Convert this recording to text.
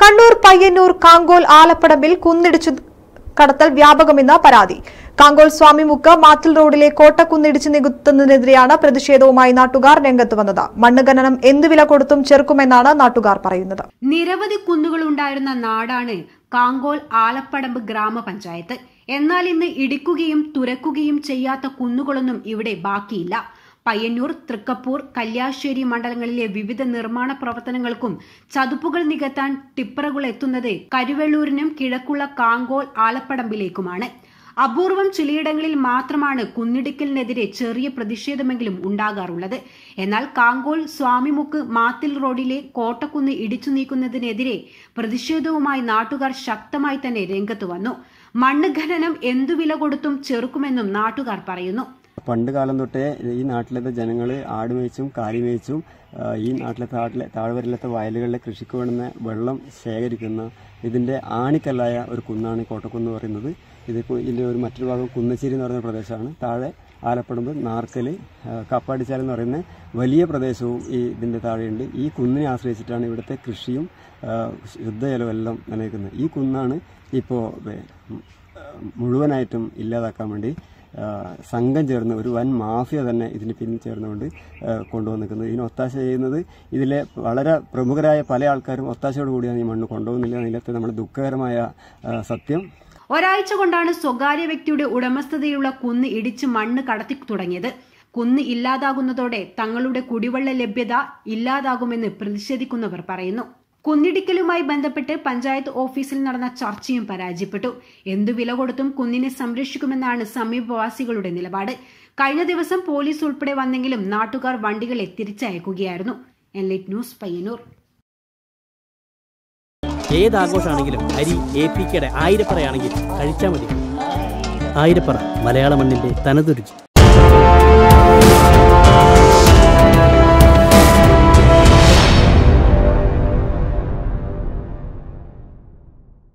കണ്ണൂർ പയ്യന്നൂർ കാങ്കോൽ ആലപ്പടമ്പിൽ കുന്നിടിച്ചു കടത്തൽ വ്യാപകമെന്ന പരാതി കാങ്കോൽ സ്വാമിമുക്ക് മാത്തിൽ റോഡിലെ കോട്ട കുന്നിടിച്ച് നികുത്തുന്നതിനെതിരെയാണ് പ്രതിഷേധവുമായി നാട്ടുകാർ രംഗത്ത് വന്നത് മണ്ണ് ഖനനം എന്ത് വില കൊടുത്തും ചെറുക്കുമെന്നാണ് നാട്ടുകാർ പറയുന്നത് നിരവധി കുന്നുകൾ ഉണ്ടായിരുന്ന നാടാണ് കാങ്കോൽ ആലപ്പടമ്പ് ഗ്രാമപഞ്ചായത്ത് എന്നാൽ ഇന്ന് ഇടിക്കുകയും തുരക്കുകയും ചെയ്യാത്ത കുന്നുകളൊന്നും ഇവിടെ ബാക്കിയില്ല പയ്യന്നൂർ തൃക്കപ്പൂർ കല്യാശ്ശേരി മണ്ഡലങ്ങളിലെ വിവിധ നിർമ്മാണ പ്രവർത്തനങ്ങൾക്കും ചതുപ്പുകൾ നികത്താൻ ടിപ്പറുകൾ എത്തുന്നത് കരുവെള്ളൂരിനും കിഴക്കുള്ള കാങ്കോൾ ആലപ്പടമ്പിലേക്കുമാണ് അപൂർവം ചിലയിടങ്ങളിൽ മാത്രമാണ് കുന്നിടിക്കലിനെതിരെ ചെറിയ പ്രതിഷേധമെങ്കിലും ഉണ്ടാകാറുള്ളത് എന്നാൽ കാങ്കോൾ സ്വാമിമുക്ക് മാത്തിൽ റോഡിലെ കോട്ടക്കുന്ന് ഇടിച്ചു നീക്കുന്നതിനെതിരെ പ്രതിഷേധവുമായി നാട്ടുകാർ ശക്തമായി തന്നെ രംഗത്തു വന്നു മണ്ണ് ഖനനം എന്തു വില കൊടുത്തും ചെറുക്കുമെന്നും നാട്ടുകാർ പറയുന്നു പണ്ട് കാലം തൊട്ടേ ഈ നാട്ടിലത്തെ ജനങ്ങൾ ആട് മേയിച്ചും കാലി മേയിച്ചും ഈ നാട്ടിലെ താട്ടിലെ താഴ്വരയിലത്തെ വയലുകളിലെ കൃഷിക്ക് വേണ്ടുന്ന വെള്ളം ശേഖരിക്കുന്ന ഇതിൻ്റെ ആണിക്കല്ലായ ഒരു കുന്നാണ് കോട്ടക്കുന്ന് പറയുന്നത് ഇത് ഇതിൻ്റെ ഒരു മറ്റൊരു ഭാഗം കുന്നശ്ശേരി എന്ന് പറയുന്ന പ്രദേശമാണ് താഴെ ആലപ്പടമ്പ് നാർക്കൽ കപ്പാടിച്ചാൽ എന്ന് പറയുന്ന വലിയ പ്രദേശവും ഈ ഇതിൻ്റെ താഴെയുണ്ട് ഈ കുന്നിനെ ആശ്രയിച്ചിട്ടാണ് ഇവിടുത്തെ കൃഷിയും ശുദ്ധജലവും എല്ലാം നിലനിൽക്കുന്നത് ഈ കുന്നാണ് ഇപ്പോൾ മുഴുവനായിട്ടും ഇല്ലാതാക്കാൻ വേണ്ടി സംഘം ചേർന്ന് ഒരു വൻ മാഫിയ തന്നെ ഇതിന് പിന്നിൽ ചേർന്നുകൊണ്ട് കൊണ്ടുവന്ന് നിൽക്കുന്നത് ഇതിന് ഒത്താശ ചെയ്യുന്നത് ഇതിലെ വളരെ പ്രമുഖരായ പല ആൾക്കാരും ഒത്താശയോട് കൂടിയാണ് ഈ മണ്ണ് കൊണ്ടുപോകുന്നില്ല എന്നിലത്തെ നമ്മുടെ ദുഃഖകരമായ സത്യം ഒരാഴ്ച കൊണ്ടാണ് സ്വകാര്യ വ്യക്തിയുടെ ഉടമസ്ഥതയുള്ള കുന്ന് ഇടിച്ച് മണ്ണ് കടത്തി തുടങ്ങിയത് കുന്ന് ഇല്ലാതാകുന്നതോടെ തങ്ങളുടെ കുടിവെള്ള ലഭ്യത ഇല്ലാതാകുമെന്ന് പ്രതിഷേധിക്കുന്നവർ പറയുന്നു കുന്നിടിക്കലുമായി ബന്ധപ്പെട്ട് പഞ്ചായത്ത് ഓഫീസിൽ നടന്ന ചർച്ചയും പരാജയപ്പെട്ടു എന്തു വില കൊടുത്തും കുന്നിനെ സംരക്ഷിക്കുമെന്നാണ് സമീപവാസികളുടെ നിലപാട് കഴിഞ്ഞ ദിവസം പോലീസ് ഉൾപ്പെടെ വന്നെങ്കിലും നാട്ടുകാർ വണ്ടികളെ തിരിച്ചയക്കുകയായിരുന്നു ന്യൂസ് പയ്യന്നൂർ ഏതാഘോഷാണെങ്കിലും അരി എ പി കെയുടെ ആയിരപ്പറയാണെങ്കിൽ കഴിച്ചാൽ മതി ആയിരപ്പറ മലയാള മണ്ണിന്റെ തനതുരുചി